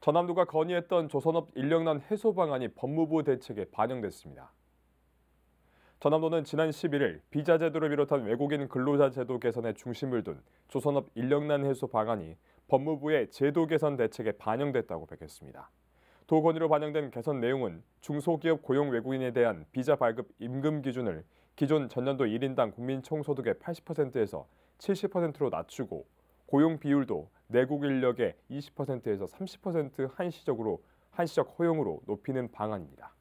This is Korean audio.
전남도가 건의했던 조선업 인력난 해소 방안이 법무부 대책에 반영됐습니다. 전남도는 지난 11일 비자 제도를 비롯한 외국인 근로자 제도 개선에 중심을 둔 조선업 인력난 해소 방안이 법무부의 제도 개선 대책에 반영됐다고 밝혔습니다. 도 건의로 반영된 개선 내용은 중소기업 고용 외국인에 대한 비자 발급 임금 기준을 기존 전년도 1인당 국민 총소득의 80%에서 70%로 낮추고 고용 비율도 내국 인력의 20%에서 30% 한시적으로 한시적 허용으로 높이는 방안입니다.